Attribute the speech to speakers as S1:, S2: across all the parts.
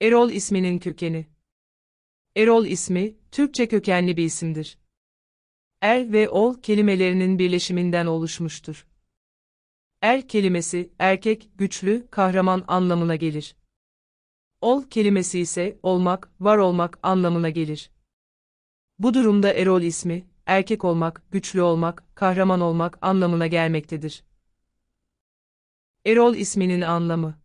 S1: Erol isminin kökeni. Erol ismi, Türkçe kökenli bir isimdir. Er ve ol kelimelerinin birleşiminden oluşmuştur. Er kelimesi, erkek, güçlü, kahraman anlamına gelir. Ol kelimesi ise, olmak, var olmak anlamına gelir. Bu durumda Erol ismi, erkek olmak, güçlü olmak, kahraman olmak anlamına gelmektedir. Erol isminin anlamı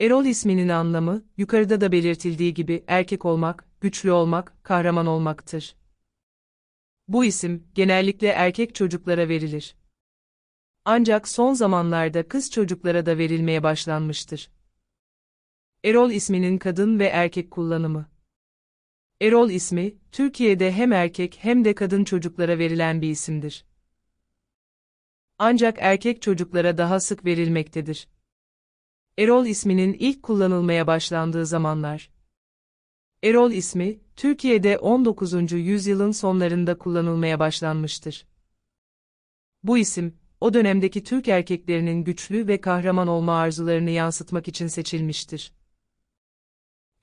S1: Erol isminin anlamı, yukarıda da belirtildiği gibi erkek olmak, güçlü olmak, kahraman olmaktır. Bu isim, genellikle erkek çocuklara verilir. Ancak son zamanlarda kız çocuklara da verilmeye başlanmıştır. Erol isminin kadın ve erkek kullanımı Erol ismi, Türkiye'de hem erkek hem de kadın çocuklara verilen bir isimdir. Ancak erkek çocuklara daha sık verilmektedir. Erol isminin ilk kullanılmaya başlandığı zamanlar. Erol ismi, Türkiye'de 19. yüzyılın sonlarında kullanılmaya başlanmıştır. Bu isim, o dönemdeki Türk erkeklerinin güçlü ve kahraman olma arzularını yansıtmak için seçilmiştir.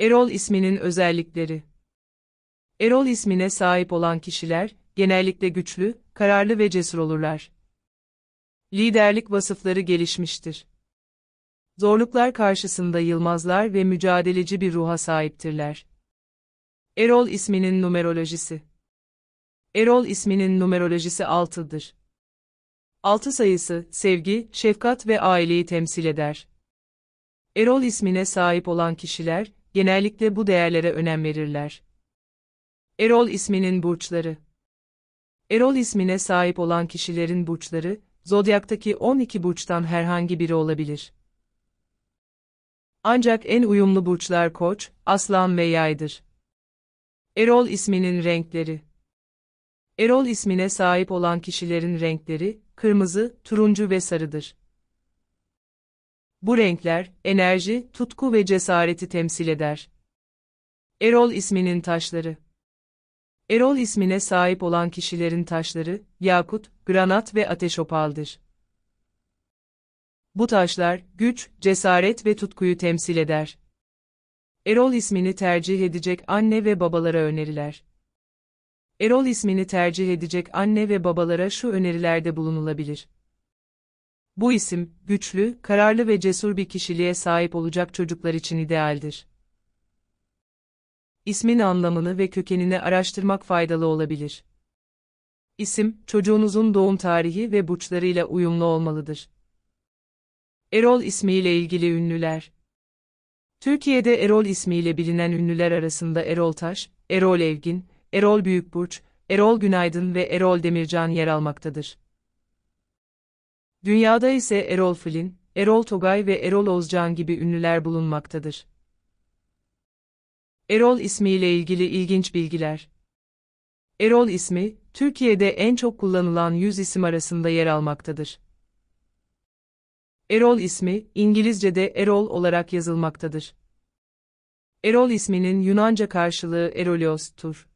S1: Erol isminin özellikleri Erol ismine sahip olan kişiler, genellikle güçlü, kararlı ve cesur olurlar. Liderlik vasıfları gelişmiştir zorluklar karşısında yılmazlar ve mücadeleci bir ruha sahiptirler. Erol isminin numerolojisi Erol isminin numerolojisi 6'dır. 6 sayısı, sevgi, şefkat ve aileyi temsil eder. Erol ismine sahip olan kişiler, genellikle bu değerlere önem verirler. Erol isminin burçları Erol ismine sahip olan kişilerin burçları, zodyaktaki 12 burçtan herhangi biri olabilir. Ancak en uyumlu burçlar koç, aslan ve yaydır. Erol isminin renkleri Erol ismine sahip olan kişilerin renkleri, kırmızı, turuncu ve sarıdır. Bu renkler, enerji, tutku ve cesareti temsil eder. Erol isminin taşları Erol ismine sahip olan kişilerin taşları, yakut, granat ve ateş opaldır bu taşlar, güç, cesaret ve tutkuyu temsil eder. Erol ismini tercih edecek anne ve babalara öneriler. Erol ismini tercih edecek anne ve babalara şu önerilerde bulunulabilir. Bu isim, güçlü, kararlı ve cesur bir kişiliğe sahip olacak çocuklar için idealdir. İsmin anlamını ve kökenini araştırmak faydalı olabilir. İsim, çocuğunuzun doğum tarihi ve burçlarıyla uyumlu olmalıdır. Erol ismiyle ilgili ünlüler Türkiye'de Erol ismiyle bilinen ünlüler arasında Erol Taş, Erol Evgin, Erol Büyükburç, Erol Günaydın ve Erol Demircan yer almaktadır. Dünyada ise Erol Flynn, Erol Togay ve Erol Ozcan gibi ünlüler bulunmaktadır. Erol ismiyle ilgili ilginç bilgiler Erol ismi, Türkiye'de en çok kullanılan yüz isim arasında yer almaktadır. Erol ismi, İngilizce'de Erol olarak yazılmaktadır. Erol isminin Yunanca karşılığı Erolios'tur.